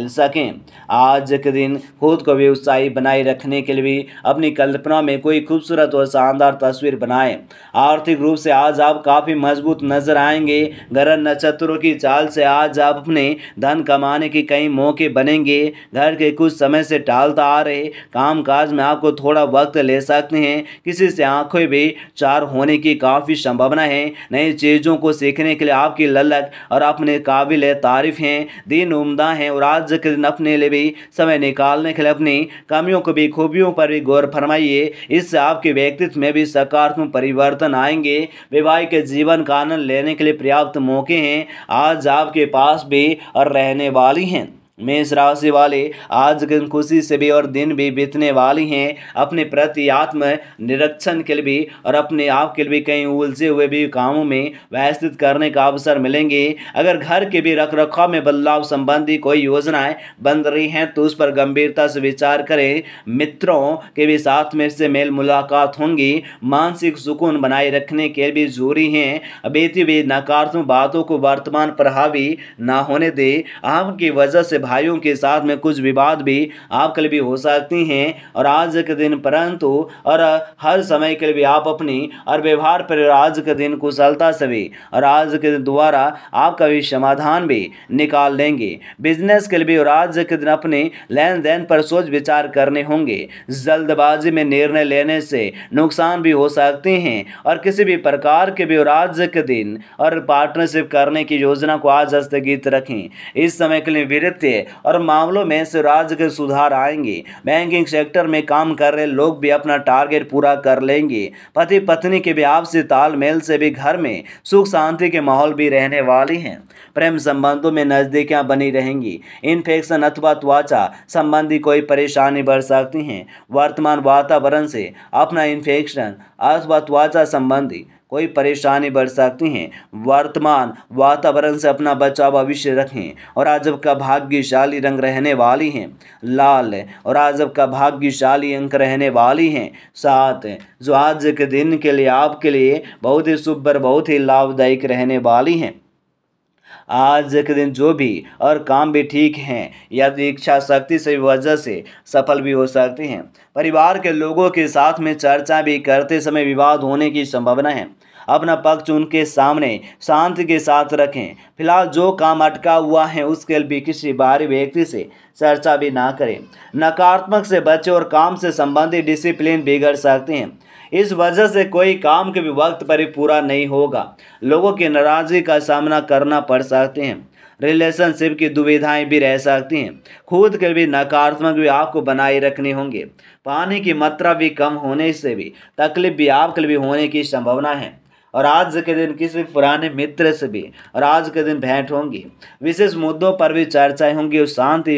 मिल सकें आज के दिन खुद को भी उत्साही बनाए रखने के लिए भी अपनी कल्पना में कोई खूबसूरत और शानदार तस्वीर बनाएं आर्थिक रूप से आज आप काफ़ी मजबूत नजर आएंगे ग्रह नक्षत्रों की चाल से आज आप अपने धन कमाने के कई मौके बनेंगे घर के कुछ समय से टालता आ रहे काम काज में आपको थोड़ा वक्त ले सकते हैं किसी से आंखों भी चार होने की काफ़ी संभावना है नई चीज़ों को सीखने के लिए आपकी ललक और अपने काबिल तारीफ हैं दिन उमदा हैं और आज जिक्र अपने लिए भी समय निकालने के लिए अपनी कमियों को भी खूबियों पर भी गौर फरमाइए इससे आपके व्यक्तित्व में भी सकारात्मक परिवर्तन आएंगे वैवाहिक जीवन का आनंद लेने के लिए पर्याप्त मौके हैं आज आपके पास भी और रहने वाली हैं मेष राशि वाले आज दिन खुशी से भी और दिन भी बीतने वाली हैं अपने प्रति आत्म निरीक्षण के लिए भी और अपने आप के लिए भी कई उलझे हुए भी कामों में व्यवस्थित करने का अवसर मिलेंगे अगर घर के भी रख रखाव में बदलाव संबंधी कोई योजनाएं बन रही हैं तो उस पर गंभीरता से विचार करें मित्रों के भी साथ में से मेल मुलाकात होंगी मानसिक सुकून बनाए रखने के भी जरूरी हैं बीती हुई नकारात्मक बातों को वर्तमान प्रभावी ना होने दें आपकी वजह से भाइयों के साथ में कुछ विवाद भी आपके लिए भी हो सकती हैं और आज के दिन परंतु और हर समय के लिए भी आप अपनी और व्यवहार पर आज के दिन कुशलता से भी और आज के दिन द्वारा आपका भी समाधान भी निकाल लेंगे बिजनेस के लिए भी और आज के दिन अपने लेन देन पर सोच विचार करने होंगे जल्दबाजी में निर्णय लेने से नुकसान भी हो सकते हैं और किसी भी प्रकार के भी और आज के दिन और पार्टनरशिप करने की योजना को आज स्थगित रखें इस समय के लिए वित्तीय और मामलों में से राज्य के सुधार आएंगे बैंकिंग सेक्टर में काम कर रहे लोग भी अपना टारगेट पूरा कर लेंगे पति पत्नी के भी आपसी तालमेल से भी घर में सुख शांति के माहौल भी रहने वाले हैं प्रेम संबंधों में नज़दीकियाँ बनी रहेंगी इन्फेक्शन अथवा त्वचा संबंधी कोई परेशानी बढ़ सकती हैं वर्तमान वातावरण से अपना इन्फेक्शन अथवा त्वचा संबंधी कोई परेशानी बढ़ सकती हैं वर्तमान वातावरण से अपना बचाव भविष्य रखें और आज आपका भाग्यशाली रंग रहने वाली हैं लाल और आज आपका भाग्यशाली अंक रहने वाली हैं सात जो आज के दिन के लिए आपके लिए बहुत ही शुभ और बहुत ही लाभदायक रहने वाली हैं आज के दिन जो भी और काम भी ठीक हैं या तो इच्छा शक्ति से वजह से सफल भी हो सकते हैं परिवार के लोगों के साथ में चर्चा भी करते समय विवाद होने की संभावना है अपना पक्ष उनके सामने शांति के साथ रखें फिलहाल जो काम अटका हुआ है उसके लिए किसी बाहरी व्यक्ति से चर्चा भी ना करें नकारात्मक से बचें और काम से संबंधित डिसिप्लिन बिगड़ सकते हैं इस वजह से कोई काम के भी वक्त पर ही पूरा नहीं होगा लोगों की नाराज़गी का सामना करना पड़ सकते हैं रिलेशनशिप की दुविधाएं भी रह सकती हैं खुद के भी नकारात्मक भी आपको बनाए रखने होंगे पानी की मात्रा भी कम होने से भी तकलीफ भी आपके लिए होने की संभावना है और आज के दिन किसी पुराने मित्र से भी और आज के दिन भेंट होंगी विशेष मुद्दों पर भी चर्चाएं होंगी और शांति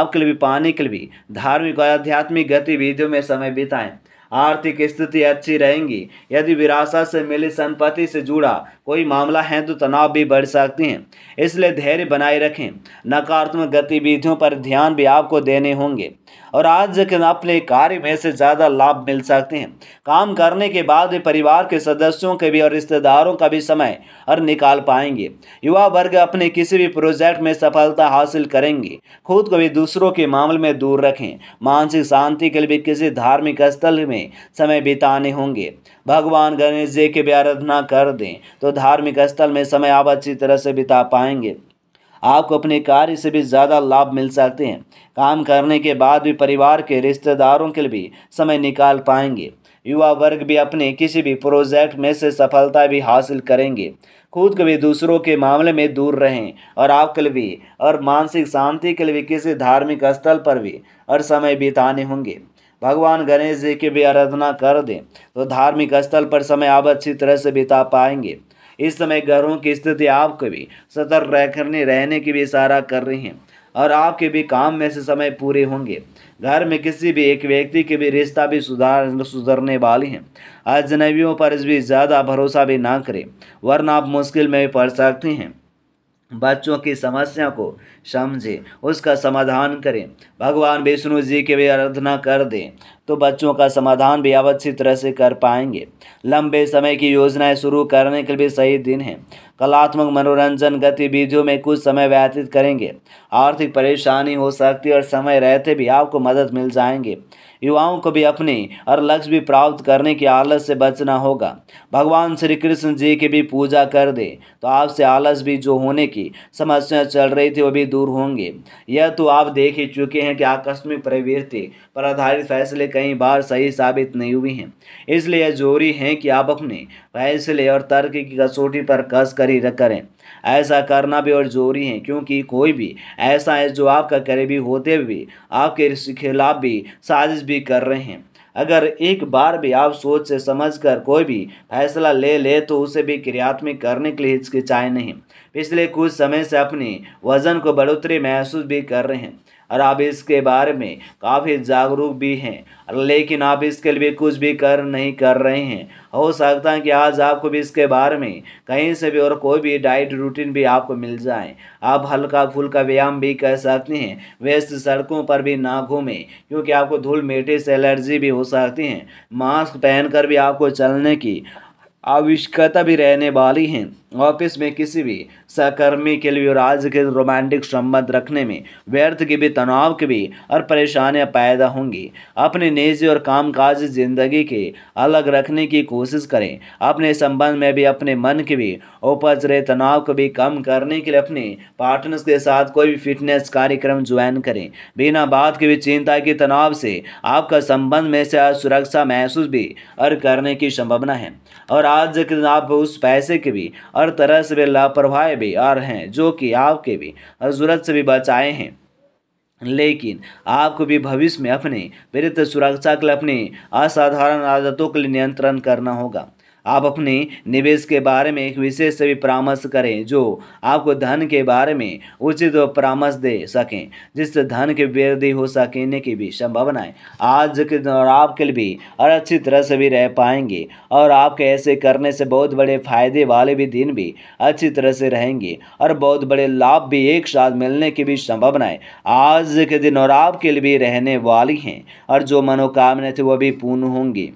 आपके लिए भी पाने के लिए भी धार्मिक और आध्यात्मिक गतिविधियों में समय बिताएं आर्थिक स्थिति अच्छी रहेंगी यदि विरासत से मिली संपत्ति से जुड़ा कोई मामला है तो तनाव भी बढ़ सकते हैं इसलिए धैर्य बनाए रखें नकारात्मक गतिविधियों पर ध्यान भी आपको देने होंगे और आज के अपने कार्य में से ज़्यादा लाभ मिल सकते हैं काम करने के बाद भी परिवार के सदस्यों के भी और रिश्तेदारों का भी समय और निकाल पाएंगे युवा वर्ग अपने किसी भी प्रोजेक्ट में सफलता हासिल करेंगे खुद को भी दूसरों के मामले में दूर रखें मानसिक शांति के लिए भी किसी धार्मिक स्थल में में समय बिताने होंगे भगवान गणेश जी की भी आराधना कर दें तो धार्मिक स्थल में समय आप अच्छी तरह से बिता पाएंगे आपको अपने कार्य से भी ज़्यादा लाभ मिल सकते हैं काम करने के बाद भी परिवार के रिश्तेदारों के लिए भी समय निकाल पाएंगे युवा वर्ग भी अपने किसी भी प्रोजेक्ट में से सफलता भी हासिल करेंगे खुद कभी दूसरों के मामले में दूर रहें और आपके लिए भी और मानसिक शांति के लिए भी किसी धार्मिक स्थल पर भी और समय बिताने होंगे भगवान गणेश जी की भी आराधना कर दें तो धार्मिक स्थल पर समय आप अच्छी तरह से बिता पाएंगे इस समय घरों की स्थिति आपको भी सतर्क रहने रहने की भी इशारा कर रही हैं और आपके भी काम में से समय पूरे होंगे घर में किसी भी एक व्यक्ति के भी रिश्ता भी सुधार सुधरने वाली हैं अजनबियों पर इस भी ज़्यादा भरोसा भी ना करें वरना आप मुश्किल में पड़ सकते हैं बच्चों की समस्या को समझे उसका समाधान करें भगवान विष्णु जी की भी आराधना कर दें तो बच्चों का समाधान भी आप अच्छी तरह से कर पाएंगे लंबे समय की योजनाएं शुरू करने के लिए सही दिन है कलात्मक मनोरंजन गतिविधियों में कुछ समय व्यतीत करेंगे आर्थिक परेशानी हो सकती है और समय रहते भी आपको मदद मिल जाएंगे युवाओं को भी अपने और लक्ष्य भी प्राप्त करने की आलस से बचना होगा भगवान श्री कृष्ण जी की भी पूजा कर दे तो आपसे आलस भी जो होने की समस्या चल रही थी वो भी दूर होंगे यह तो आप देख ही चुके हैं कि आकस्मिक प्रवृत्ति पर आधारित फैसले कई बार सही साबित नहीं हुए हैं इसलिए जरूरी है कि आप अपने फैसले और तर्क की कसौटी पर कस कर करी करें ऐसा करना भी और ज़रूरी है क्योंकि कोई भी ऐसा है जो आपका करीबी होते भी आपके खिलाफ भी साजिश भी कर रहे हैं अगर एक बार भी आप सोच से समझ कर कोई भी फैसला ले ले तो उसे भी क्रियात्मक करने के लिए हिचकिचाए नहीं पिछले कुछ समय से अपने वजन को बढ़ोतरी महसूस भी कर रहे हैं और आप इसके बारे में काफ़ी जागरूक भी हैं लेकिन आप इसके लिए कुछ भी कर नहीं कर रहे हैं हो सकता है कि आज आपको भी इसके बारे में कहीं से भी और कोई भी डाइट रूटीन भी आपको मिल जाए आप हल्का फुल्का व्यायाम भी कर सकते हैं व्यस्त सड़कों पर भी ना घूमें क्योंकि आपको धूल मिट्टी से एलर्जी भी हो सकती है मास्क पहनकर भी आपको चलने की आवश्यकता भी रहने वाली है ऑफिस में किसी भी सहकर्मी के लिए और आज के रोमांटिक संबंध रखने में व्यर्थ की भी तनाव की भी और परेशानियां पैदा होंगी अपने निजी और कामकाज जिंदगी के अलग रखने की कोशिश करें अपने संबंध में भी अपने मन के भी उपज रहे तनाव को भी कम करने के लिए अपने पार्टनर्स के साथ कोई भी फिटनेस कार्यक्रम ज्वाइन करें बिना बात के भी चिंता के तनाव से आपका संबंध में से सुरक्षा महसूस भी और करने की संभावना है और आज आप उस पैसे के भी हर तरह से वे लापरवाह भी और हैं जो कि आपके भी हर जरूरत से भी बचाए हैं लेकिन आपको भी भविष्य में अपने वित्त सुरक्षा के लिए अपनी असाधारण आदतों के लिए नियंत्रण करना होगा आप अपने निवेश के बारे में एक विशेष भी परामर्श करें जो आपको धन के बारे में उचित परामर्श दे सकें जिससे धन की वृद्धि हो सकने की भी संभावनाएं आज के और आपके लिए भी और अच्छी तरह से भी रह पाएंगे और आपके ऐसे करने से बहुत बड़े फायदे वाले भी दिन भी अच्छी तरह से रहेंगे और बहुत बड़े लाभ भी एक साथ मिलने की भी संभावनाएं आज के दिन और आपके लिए भी रहने वाली हैं और जो मनोकामना थी वह भी पूर्ण होंगी